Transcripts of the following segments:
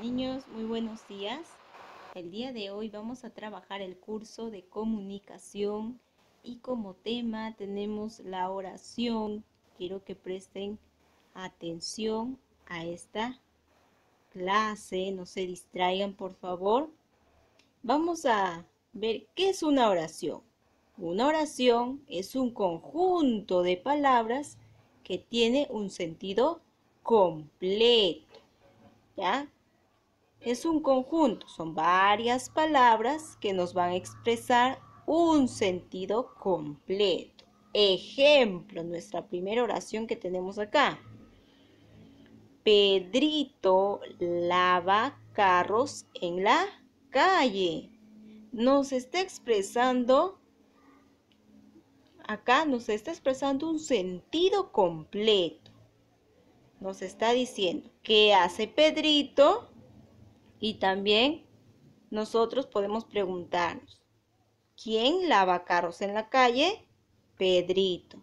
Niños, muy buenos días. El día de hoy vamos a trabajar el curso de comunicación y como tema tenemos la oración. Quiero que presten atención a esta clase, no se distraigan por favor. Vamos a ver qué es una oración. Una oración es un conjunto de palabras que tiene un sentido completo. ¿Ya? es un conjunto, son varias palabras que nos van a expresar un sentido completo. Ejemplo, nuestra primera oración que tenemos acá. Pedrito lava carros en la calle. Nos está expresando, acá nos está expresando un sentido completo. Nos está diciendo, ¿qué hace Pedrito? Y también nosotros podemos preguntarnos, ¿quién lava carros en la calle? Pedrito.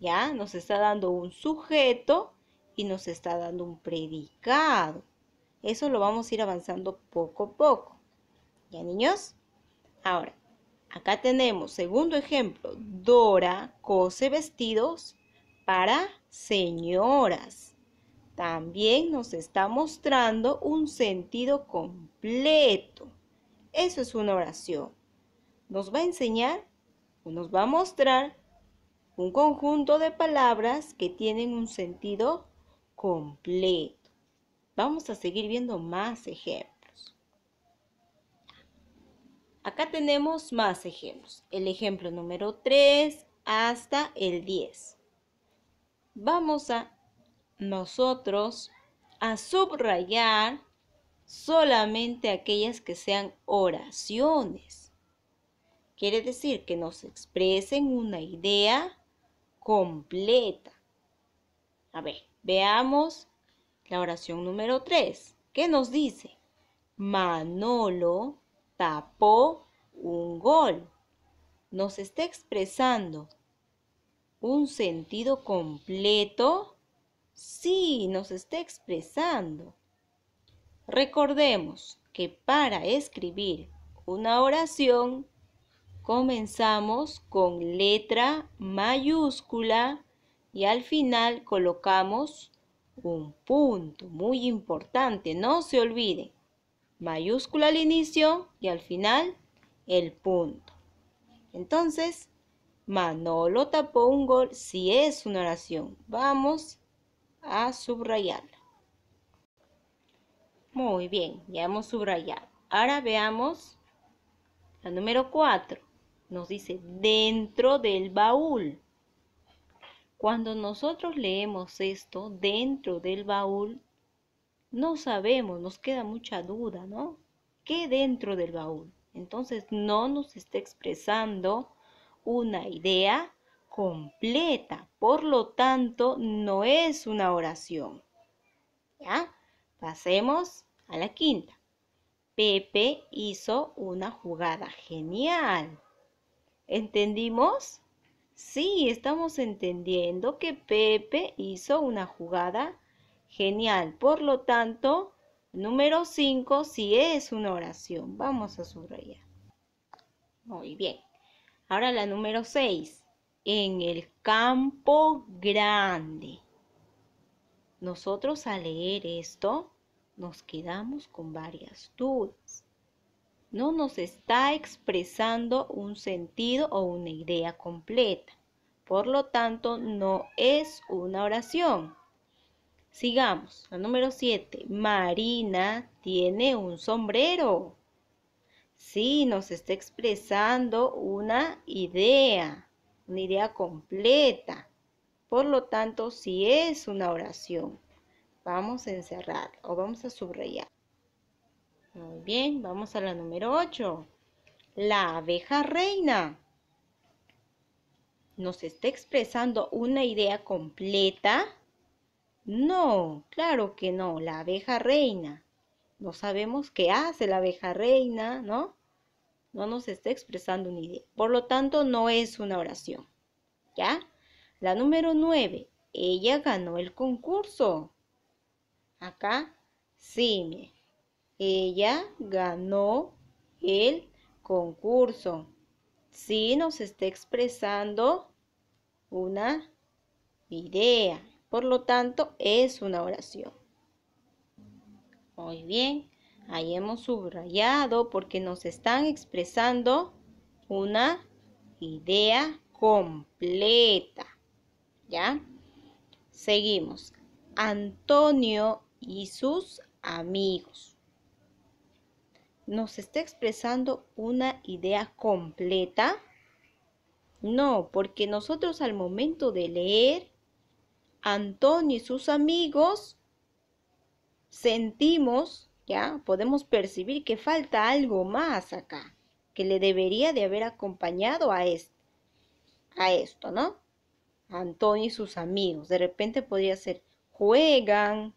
¿Ya? Nos está dando un sujeto y nos está dando un predicado. Eso lo vamos a ir avanzando poco a poco. ¿Ya, niños? Ahora, acá tenemos segundo ejemplo. Dora cose vestidos para señoras también nos está mostrando un sentido completo. Eso es una oración. Nos va a enseñar o nos va a mostrar un conjunto de palabras que tienen un sentido completo. Vamos a seguir viendo más ejemplos. Acá tenemos más ejemplos. El ejemplo número 3 hasta el 10. Vamos a nosotros a subrayar solamente aquellas que sean oraciones. Quiere decir que nos expresen una idea completa. A ver, veamos la oración número 3. ¿Qué nos dice? Manolo tapó un gol. Nos está expresando un sentido completo sí nos está expresando. Recordemos que para escribir una oración comenzamos con letra mayúscula y al final colocamos un punto muy importante, no se olvide. Mayúscula al inicio y al final el punto. Entonces, Manolo tapó un gol si es una oración. Vamos a subrayar. Muy bien, ya hemos subrayado. Ahora veamos la número 4. Nos dice dentro del baúl. Cuando nosotros leemos esto dentro del baúl, no sabemos, nos queda mucha duda, ¿no? ¿Qué dentro del baúl? Entonces no nos está expresando una idea completa, por lo tanto no es una oración. ¿Ya? Pasemos a la quinta. Pepe hizo una jugada genial. ¿Entendimos? Sí, estamos entendiendo que Pepe hizo una jugada genial. Por lo tanto, número 5 sí es una oración. Vamos a subrayar. Muy bien. Ahora la número 6 en el campo grande. Nosotros al leer esto nos quedamos con varias dudas. No nos está expresando un sentido o una idea completa. Por lo tanto, no es una oración. Sigamos. La número 7. Marina tiene un sombrero. Sí, nos está expresando una idea idea completa. Por lo tanto, si es una oración, vamos a encerrar o vamos a subrayar. Muy bien, vamos a la número 8. La abeja reina nos está expresando una idea completa. No, claro que no, la abeja reina. No sabemos qué hace la abeja reina, ¿no? no nos está expresando una idea. Por lo tanto, no es una oración. ¿Ya? La número 9, ella ganó el concurso. Acá, sí, ella ganó el concurso. Sí nos está expresando una idea. Por lo tanto, es una oración. Muy bien. Ahí hemos subrayado porque nos están expresando una idea completa. ¿Ya? Seguimos. Antonio y sus amigos. ¿Nos está expresando una idea completa? No, porque nosotros al momento de leer Antonio y sus amigos sentimos ¿ya? Podemos percibir que falta algo más acá, que le debería de haber acompañado a, a esto, ¿no? Antonio y sus amigos. De repente podría ser juegan,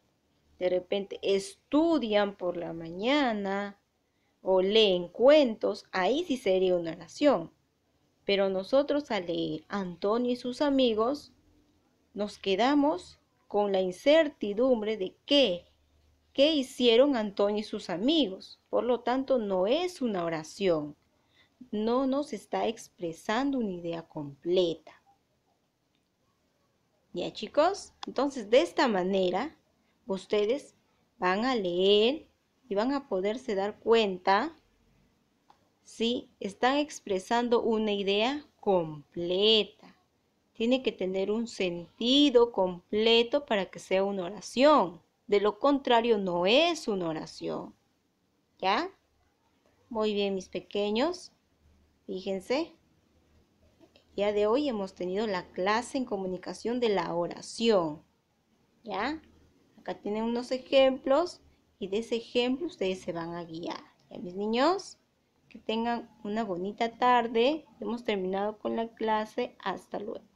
de repente estudian por la mañana o leen cuentos, ahí sí sería una oración. Pero nosotros al leer Antonio y sus amigos, nos quedamos con la incertidumbre de qué ¿Qué hicieron Antonio y sus amigos. Por lo tanto, no es una oración. No nos está expresando una idea completa. ¿Ya chicos? Entonces, de esta manera, ustedes van a leer y van a poderse dar cuenta si están expresando una idea completa. Tiene que tener un sentido completo para que sea una oración. De lo contrario, no es una oración. ¿Ya? Muy bien, mis pequeños. Fíjense. El día de hoy hemos tenido la clase en comunicación de la oración. ¿Ya? Acá tienen unos ejemplos y de ese ejemplo ustedes se van a guiar. ¿Ya, mis niños? Que tengan una bonita tarde. Hemos terminado con la clase. Hasta luego.